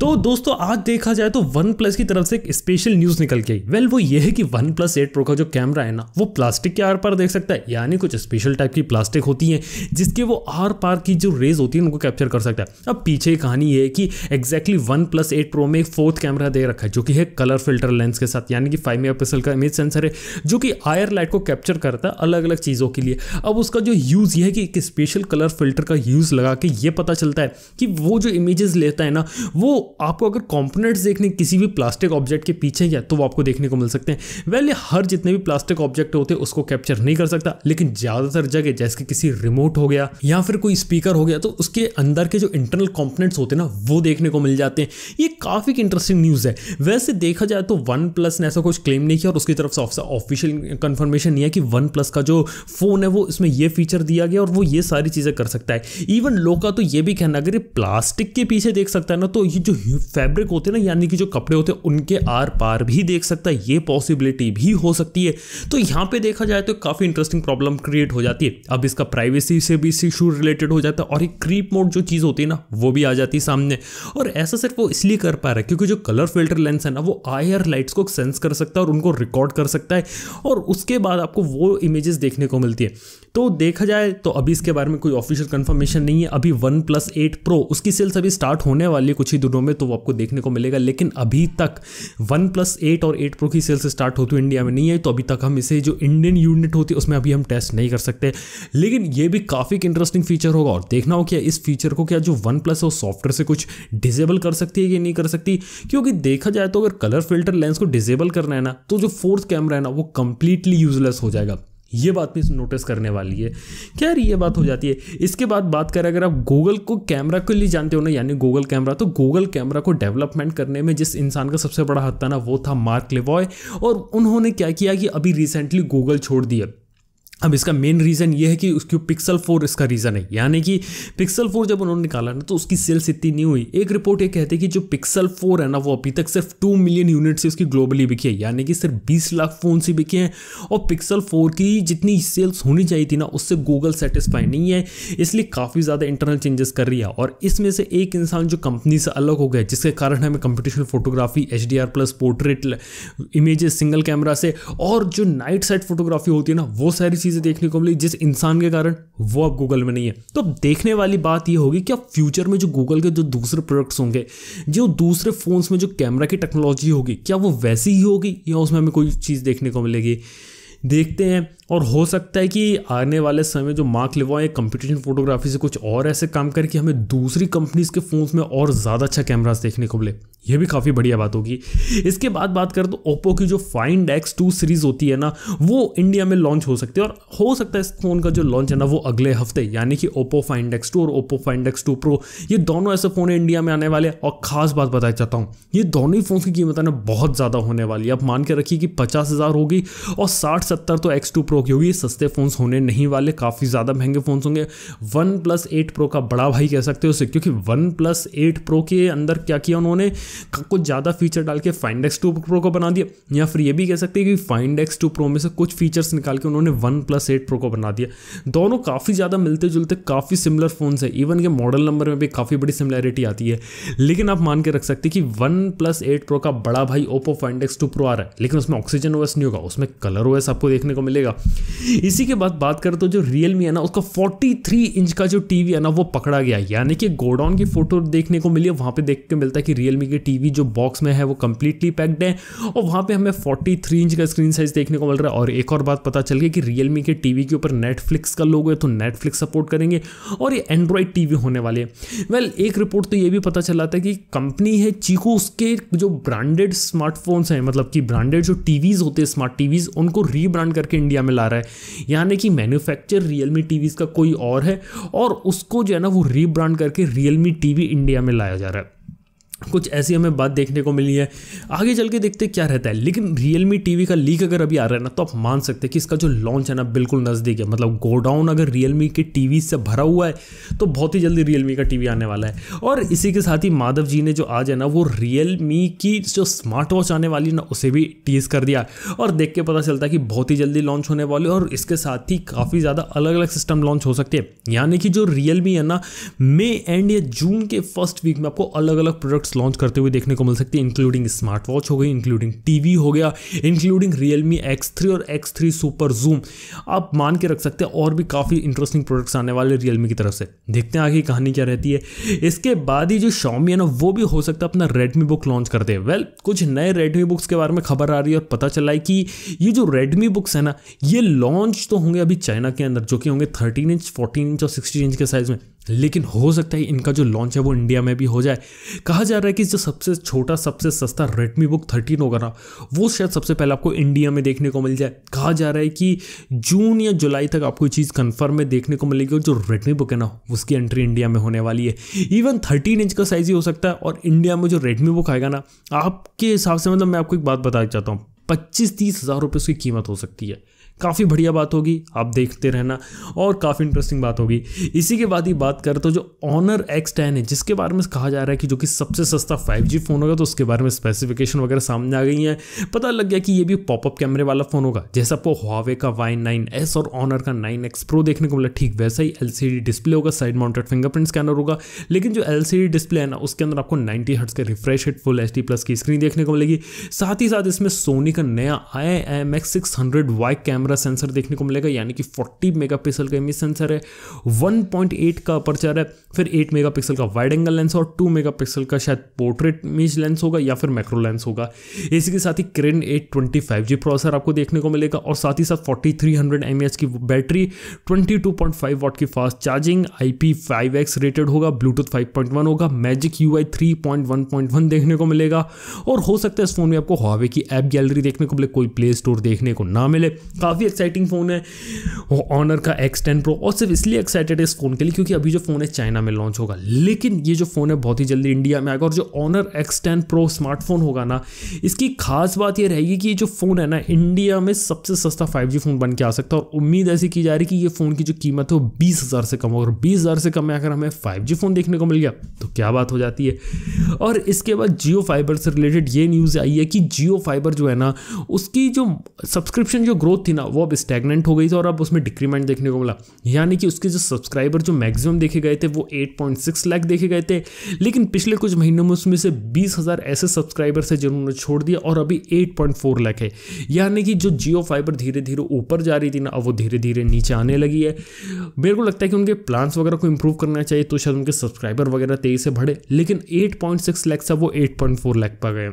तो दोस्तों आज देखा जाए तो वन प्लस की तरफ से एक स्पेशल न्यूज निकल के आई वेल वो ये है कि वन प्लस एट प्रो का जो कैमरा है ना वो प्लास्टिक के आर पार देख सकता है यानी कुछ स्पेशल टाइप की प्लास्टिक होती है जिसके वो आर पार की जो रेज होती है उनको कैप्चर कर सकता है अब पीछे कहानी है कि exactly OnePlus eight Pro में एक फोर्थ कैमरा दे रखा है जो कि है कलर फिल्टर लेंस के साथ यानी कि फाइव मेगा का इमेज सेंसर है जो कि आयर लाइट को कैप्चर करता है अलग अलग चीज़ों के लिए अब उसका जो यूज़ ये है कि एक स्पेशल कलर फिल्टर का यूज़ लगा के ये पता चलता है कि वो जो इमेजेस लेता है ना वो आपको अगर कॉम्पोनेंट्स देखने किसी भी प्लास्टिक ऑब्जेक्ट के पीछे या तो वो आपको देखने को मिल सकते हैं वेल ये हर जितने भी प्लास्टिक ऑब्जेक्ट होते हैं उसको कैप्चर नहीं कर सकता लेकिन ज़्यादातर जगह जैसे कि किसी रिमोट हो गया या फिर कोई स्पीकर हो गया तो उसके अंदर के जो इंटरनल कॉम्पोनेंट्स होते हैं ना वो देखने को मिल जाते हैं ये काफ़ी इंटरेस्टिंग न्यूज़ है वैसे देखा जाए तो वन प्लस ने ऐसा कुछ क्लेम नहीं किया और उसकी तरफ से ऑफिशियल कन्फर्मेशन नहीं है कि वन प्लस का जो फ़ोन है वो इसमें ये फीचर दिया गया और वो ये सारी चीज़ें कर सकता है इवन लोग का तो ये भी कहना अगर ये प्लास्टिक के पीछे देख सकता है ना तो ये जो फैब्रिक होते हैं ना यानी कि जो कपड़े होते हैं उनके आर पार भी देख सकता है ये पॉसिबिलिटी भी हो सकती है तो यहाँ पे देखा जाए तो काफ़ी इंटरेस्टिंग प्रॉब्लम क्रिएट हो जाती है अब इसका प्राइवेसी से भी इशू रिलेटेड हो जाता है और एक क्रीप मोड जो चीज़ होती है ना वो भी आ जाती है सामने और ऐसा सिर्फ वो इसलिए कर पा रहा है क्योंकि जो कलर फिल्टर लेंस है ना वो आयर लाइट्स को सेंस कर सकता है और उनको रिकॉर्ड कर सकता है और उसके बाद आपको वो इमेजेस देखने को मिलती है तो देखा जाए तो अभी इसके बारे में कोई ऑफिशियल कंफर्मेशन नहीं है अभी वन प्लस एट प्रो उसकी सेल्स अभी स्टार्ट होने वाली है कुछ ही दिनों में तो वो आपको देखने को मिलेगा लेकिन अभी तक वन प्लस एट और एट प्रो की सेल्स स्टार्ट होती हुई इंडिया में नहीं है तो अभी तक हम इसे जो इंडियन यूनिट होती है उसमें अभी हम टेस्ट नहीं कर सकते लेकिन ये भी काफ़ी इंटरेस्टिंग फीचर होगा और देखना हो क्या इस फीचर को क्या जो वन प्लस है सॉफ्टवेयर से कुछ डिजेबल कर सकती है कि नहीं कर सकती क्योंकि देखा जाए तो अगर कलर फिल्टर लेंस को डिजेबल करना है ना तो जो फोर्थ कैमरा है ना वो कंप्लीटली यूजलेस हो जाएगा ये बात भी नोटिस करने वाली है क्या यार ये बात हो जाती है इसके बाद बात करें अगर आप गूगल को कैमरा के लिए जानते हो ना यानी गूगल कैमरा तो गूगल कैमरा को डेवलपमेंट करने में जिस इंसान का सबसे बड़ा हत्या था ना वो था मार्क लिवॉय और उन्होंने क्या किया कि अभी रिसेंटली गूगल छोड़ दिया अब इसका मेन रीज़न ये है कि उसकी पिक्सल फोर इसका रीज़न है यानी कि पिक्सल फोर जब उन्होंने निकाला ना तो उसकी सेल्स इतनी नहीं हुई एक रिपोर्ट ये कहती है कि जो पिक्सल फोर है ना वो अभी तक सिर्फ टू मिलियन यूनिट से उसकी ग्लोबली बिकी है यानी कि सिर्फ बीस लाख फ़ोन से बिके हैं और पिक्सल फोर की जितनी सेल्स होनी चाहिए थी ना उससे गूगल सेटिस्फाई नहीं है इसलिए काफ़ी ज़्यादा इंटरनल चेंजेस कर रही है और इसमें से एक इंसान जो कंपनी से अलग हो गया जिसके कारण हमें computational photography H plus portrait images single camera से और जो नाइट साइड फोटोग्राफी होती है ना वो सारी चीज़ें देखने को मिली जिस इंसान के कारण वो अब गूगल में नहीं है तो अब देखने वाली बात ये होगी कि अब फ्यूचर में जो गूगल के जो दूसरे प्रोडक्ट्स होंगे जो दूसरे फ़ोन्स में जो कैमरा की टेक्नोलॉजी होगी क्या वो वैसी ही होगी या उसमें हमें कोई चीज़ देखने को मिलेगी देखते हैं और हो सकता है कि आने वाले समय जो मार्क लिवा है कंपटीशन फोटोग्राफी से कुछ और ऐसे काम करके हमें दूसरी कंपनीज के फ़ोन्स में और ज़्यादा अच्छा कैमरास देखने को मिले ये भी काफ़ी बढ़िया बात होगी इसके बाद बात करें तो ओप्पो की जो फाइंड एक्स टू सीरीज़ होती है ना वो इंडिया में लॉन्च हो सकती है और हो सकता है इस फ़ोन का जो लॉन्च है ना वो अगले हफ्ते यानी कि ओप्पो फाइंड एक्स टू और Oppo Find X two Pro ये दोनों ऐसे फ़ोन इंडिया में आने वाले और ख़ास बात बताना चाहता हूँ ये दोनों ही फ़ोन की कीमत है ना बहुत ज़्यादा होने वाली है आप मान के रखिए कि पचास हज़ार होगी और साठ सत्तर तो एक्स टू प्रो प्रो होगी सस्ते फ़ोन्स होने नहीं वाले काफ़ी ज़्यादा महंगे फ़ोन्स होंगे वन प्लस एट प्रो का बड़ा भाई कह सकते हो उसे क्योंकि वन प्लस एट प्रो के अंदर क्या किया उन्होंने कुछ ज़्यादा फीचर डाल के फाइंड एक्स टू प्रो को बना दिया या फिर ये भी कह सकते हैं कि फाइंड एक्स टू प्रो में से कुछ फीचर्स निकाल के उन्होंने वन प्लस एट प्रो को बना दिया दोनों काफ़ी ज़्यादा मिलते जुलते काफ़ी सिमिलर फ़ोन्स है इवन के मॉडल नंबर में भी काफ़ी बड़ी सिमिलैरिटी आती है लेकिन आप मान के रख सकते कि वन प्लस एट प्रो का बड़ा भाई Oppo Find X two Pro आ रहा है लेकिन उसमें ऑक्सीजन ओएस नहीं होगा उसमें कलर ओएस आपको देखने को मिलेगा इसी के बाद बात करें तो जो रियलमी है ना उसका 43 इंच का जो टीवी है ना वो पकड़ा गया यानी कि गोडाउन की फोटो देखने को मिली है वहाँ पे देख के मिलता है कि रियलमी के टीवी जो बॉक्स में है वो कम्प्लीटली पैक्ड है और वहाँ पे हमें 43 इंच का स्क्रीन साइज देखने को मिल रहा है और एक और बात पता चल गई कि रियलमी के टीवी के ऊपर नेटफ्लिक्स का लोग है तो नेटफ्लिक्स सपोर्ट करेंगे और ये एंड्रॉयड टीवी होने वाली है वेल well, एक रिपोर्ट तो ये भी पता चला था कि कंपनी है चीकू उसके जो ब्रांडेड स्मार्टफोन्स हैं मतलब कि ब्रांडेड जो टीवीज़ होते हैं स्मार्ट टीवीज़ उनको रीब्रांड करके इंडिया में ला रहा है यानी कि मैन्युफैक्चर रियलमी टीवीज़ का कोई और है और उसको जो है ना वो रीब्रांड करके रियलमी टीवी इंडिया में लाया जा रहा है कुछ ऐसी हमें बात देखने को मिली है आगे चल के देखते क्या रहता है लेकिन रियलमी टीवी का लीक अगर अभी आ रहा है ना तो आप मान सकते हैं कि इसका जो लॉन्च है ना बिल्कुल नज़दीक है मतलब गोडाउन अगर मी के टी से भरा हुआ है तो बहुत ही जल्दी रियलमी का टी आने वाला है और इसी के साथ ही माधव जी ने जो आज है ना वो रियलमी की जो स्मार्ट वॉच आने वाली ना उसे भी टीज कर दिया और देख के पता चलता है कि बहुत ही जल्दी लॉन्च होने वाली और इसके साथ ही काफ़ी ज़्यादा अलग अलग सिस्टम लॉन्च हो सकते हैं यानी कि जो रियलमी है ना मे एंड या जून के फर्स्ट वीक में आपको अलग अलग प्रोडक्ट्स लॉन्च करते हुए देखने को मिल सकती है इंक्लूडिंग स्मार्ट वॉच हो गई इंक्लूडिंग टीवी हो गया इंक्लूडिंग रियलमी एक्स थ्री और एक्स थ्री सुपर जूम आप मान के रख सकते हैं और भी काफ़ी इंटरेस्टिंग प्रोडक्ट्स आने वाले रियलमी की तरफ से देखते हैं आगे कहानी क्या रहती है इसके बाद ही जो शॉमी है ना वो भी हो सकता है अपना रेडमी बुक लॉन्च करते हैं वेल कुछ नए रेडमी बुक्स के बारे में खबर आ रही है और पता चला है कि ये जो रेडमी बुक्स है ना ये लॉन्च तो होंगे अभी चाइना के अंदर जो कि होंगे थर्टीन इंच फोर्टीन इंच और सिक्सटीन इंच के साइज़ में लेकिन हो सकता है इनका जो लॉन्च है वो इंडिया में भी हो जाए कहा जा रहा है कि जो सबसे छोटा सबसे सस्ता रेडमी बुक थर्टीन होगा ना वो शायद सबसे पहले आपको इंडिया में देखने को मिल जाए कहा जा रहा है कि जून या जुलाई तक आपको ये चीज़ कन्फर्म में देखने को मिलेगी और जो रेडमी बुक है ना उसकी एंट्री इंडिया में होने वाली है इवन थर्टीन इंच का साइज़ ही हो सकता है और इंडिया में जो रेडमी बुक आएगा ना आपके हिसाब से मतलब मैं आपको एक बात बताना चाहता हूँ पच्चीस तीस हज़ार रुपये उसकी कीमत हो सकती है काफ़ी बढ़िया बात होगी आप देखते रहना और काफ़ी इंटरेस्टिंग बात होगी इसी के बाद ही बात करें तो जो ऑनर एक्स टेन है जिसके बारे में कहा जा रहा है कि जो कि सबसे सस्ता 5G फ़ोन होगा तो उसके बारे में स्पेसिफिकेशन वगैरह सामने आ गई हैं पता लग गया कि ये भी पॉपअप कैमरे वाला फ़ोन होगा जैसे आपको हुआवे का वाई नाइन एस और ऑनर का नाइन एक्स प्रो देखने को मिला ठीक वैसा ही एल डिस्प्ले होगा साइड माउंटेड फिंगरप्रिंट स्कैनर होगा लेकिन जो एल डिस्प्ले है ना उसके अंदर आपको नाइन्टी हर्ट्स का refresh rate full H plus की स्क्रीन देखने को मिलेगी साथ ही साथ इसमें सोनी का नया I M X six hundred Y camera camera sensor देखने को मिलेगा यानी कि 40 मेगापिक्सल का इमेज सेंसर है 1.8 का अपर्चर है फिर 8 मेगापिक्सल का वाइड एंगल लेंस और 2 मेगापिक्सल का शायद पोर्ट्रेट इमेज लेंस होगा या फिर मैक्रो लेंस होगा इसी के साथ ही क्रेन एट ट्वेंटी प्रोसेसर आपको देखने को मिलेगा और साथ ही साथ फोर्टी थ्री की बैटरी ट्वेंटी वाट की फास्ट चार्जिंग आई रेटेड होगा ब्लूटूथ फाइव होगा मैजिक यू आई देखने को मिलेगा और हो सकता है इस फोन में आपको हॉवे की एप गैलरी देखने को मिले कोई प्ले स्टोर देखने को ना मिले काफ़ी एक्साइटिंग फ़ोन है ऑनर का एक्स टेन प्रो और सिर्फ इसलिए एक्साइटेड है इस फ़ोन के लिए क्योंकि अभी जो फ़ोन है चाइना में लॉन्च होगा लेकिन ये जो फ़ोन है बहुत ही जल्दी इंडिया में आएगा और जो Honor X ten Pro smartphone होगा ना इसकी खास बात यह रहेगी कि ये जो फ़ोन है ना इंडिया में सबसे सस्ता फाइव फ़ोन बन के आ सकता है और उम्मीद ऐसी की जा रही कि ये फ़ोन की जो कीमत है वो बीस से कम होगा और बीस से कम में अगर हमें फाइव फ़ोन देखने को मिल गया क्या बात हो जाती है और इसके बाद जियो फाइबर से रिलेटेड ये न्यूज़ आई है कि जियो फाइबर जो है ना उसकी जो सब्सक्रिप्शन जो ग्रोथ थी ना वो अब स्टेगनेंट हो गई थी और अब उसमें डिक्रीमेंट देखने को मिला यानी कि उसके जो सब्सक्राइबर जो मैक्सिमम देखे गए थे वो 8.6 लाख देखे गए थे लेकिन पिछले कुछ महीनों में उसमें से बीस ऐसे सब्सक्राइबर्स है जिन्होंने छोड़ दिया और अभी एट लाख है यानी कि जो जियो फाइबर धीरे धीरे ऊपर जा रही थी ना अब वो धीरे धीरे नीचे आने लगी है मेरे को लगता है कि उनके प्लान्स वगैरह को इम्प्रूव करना चाहिए तो शायद उनके सब्सक्राइबर वगैरह तेईस से बढ़े लेकिन 8.6 लाख था वो 8.4 लाख पर गए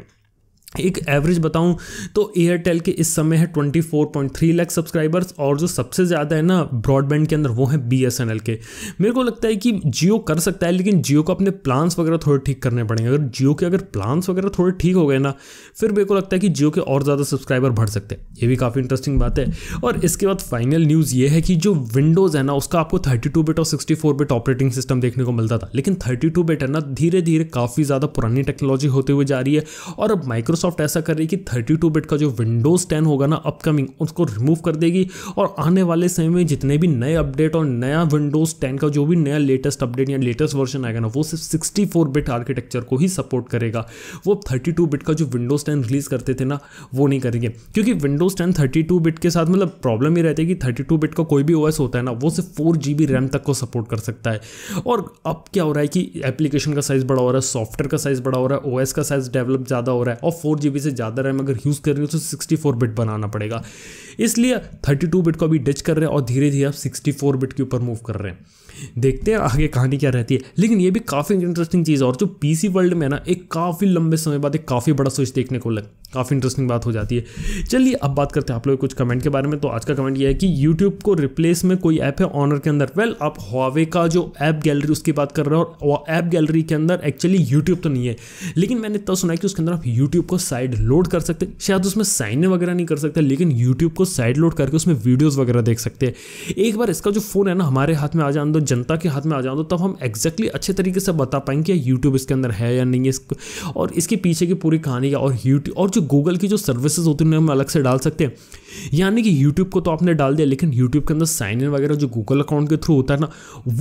एक एवरेज बताऊं तो एयरटेल के इस समय है 24.3 लाख सब्सक्राइबर्स और जो सबसे ज़्यादा है ना ब्रॉडबैंड के अंदर वो है बी के मेरे को लगता है कि जियो कर सकता है लेकिन जियो को अपने प्लान्स वगैरह थोड़े ठीक करने पड़ेंगे अगर जियो के अगर प्लान्स वगैरह थोड़े ठीक हो गए ना फिर मेरे को लगता है कि जियो के और ज़्यादा सब्सक्राइबर बढ़ सकते हैं ये भी काफ़ी इंटरेस्टिंग बात है और इसके बाद फाइनल न्यूज़ ये है कि जो विंडोज़ है ना उसका आपको थर्टी बिट और सिक्सटी बिट ऑपरेटिंग सिस्टम देखने को मिलता था लेकिन थर्टी बिट है ना धीरे धीरे काफ़ी ज़्यादा पुरानी टेक्नोलॉजी होते हुए जा रही है और अब माइक्रोसॉफ्ट माइक्रोसॉफ्ट ऐसा कर रही है कि थर्टी टू बिट का जो विंडोज़ टेन होगा ना अपकमिंग उसको रिमूव कर देगी और आने वाले समय में जितने भी नए अपडेट और नया विंडोज़ टेन का जो भी नया लेटेस्ट अपडेट या लेटेस्ट वर्जन आएगा ना वो सिर्फ सिक्सटी फोर बिट आर्किटेक्चर को ही सपोर्ट करेगा वो थर्टी टू बिट का जो विंडोज़ टेन रिलीज़ करते थे ना वो नहीं करेंगे क्योंकि Windows ten thirty two bit के साथ मतलब प्रॉब्लम ये रहती है कि थर्टी टू बिट का कोई भी ओएस होता है ना वो सिर्फ फोर जी बी रैम तक को सपोर्ट कर सकता है और अब क्या हो रहा है कि एप्लीकेशन का साइज़ बड़ा हो रहा है सॉफ्टवेयर का साइज़ बड़ा हो रहा है ओ का साइज़ डेवलप ज़्यादा हो रहा है और फोर फोर जी से ज़्यादा रैम अगर यूज़ कर रहे हो तो सिक्सटी फोर बिट बनाना पड़ेगा इसलिए थर्टी टू बिट को अभी डच कर रहे हैं और धीरे धीरे आप सिक्सटी फोर बिट के ऊपर मूव कर रहे हैं देखते हैं आगे कहानी क्या रहती है लेकिन ये भी काफ़ी इंटरेस्टिंग चीज़ है और जो पीसी वर्ल्ड में ना एक काफ़ी लंबे समय बाद एक काफ़ी बड़ा स्विच देखने को लग काफ़ी इंटरेस्टिंग बात हो जाती है चलिए अब बात करते हैं आप लोग कुछ कमेंट के बारे में तो आज का कमेंट ये है कि यूट्यूब को रिप्लेस में कोई ऐप है ऑनर के अंदर वेल आप हॉवे का जो ऐप गैलरी उसकी बात कर रहे हो और ऐप गैलरी के अंदर एक्चुअली यूट्यूब तो नहीं है लेकिन मैंने तब सुना है कि उसके अंदर आप यूट्यूब को साइड लोड कर सकते शायद उसमें साइन वगैरह नहीं कर सकते लेकिन यूट्यूब को साइड लोड करके उसमें वीडियोज़ वगैरह देख सकते हैं एक बार इसका जो फ़ोन है ना हमारे हाथ में आ जाए अंदर जनता के हाथ में आ जाए तो तब हम एग्जैक्टली अच्छे तरीके से बता पाएंगे कि यूट्यूब इसके अंदर है या नहीं है और इसके पीछे की पूरी कहानी है और यूट्यूब और जो गूगल की जो सर्विसेज होती हैं हम अलग से डाल सकते हैं यानी कि यूट्यूब को तो आपने डाल दिया लेकिन यूट्यूब के अंदर साइन इन वगैरह जो गूगल अकाउंट के थ्रू होता है ना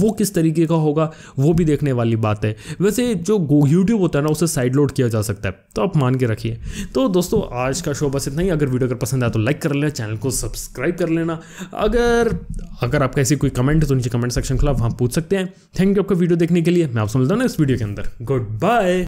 वो किस तरीके का होगा वो भी देखने वाली बात है वैसे जो यूट्यूब होता है ना उसे साइड लोड किया जा सकता है तो आप मान के रखिए तो दोस्तों आज का शो बस इतना ही अगर वीडियो अगर पसंद आया तो लाइक कर लेना चैनल को सब्सक्राइब कर लेना अगर अगर आपका ऐसी कोई कमेंट है तो नीचे कमेंट सेक्शन खुला आप वहां पूछ सकते हैं थैंक यू आपको वीडियो देखने के लिए मैं आप समझता हूँ इस वीडियो के अंदर गुड बाय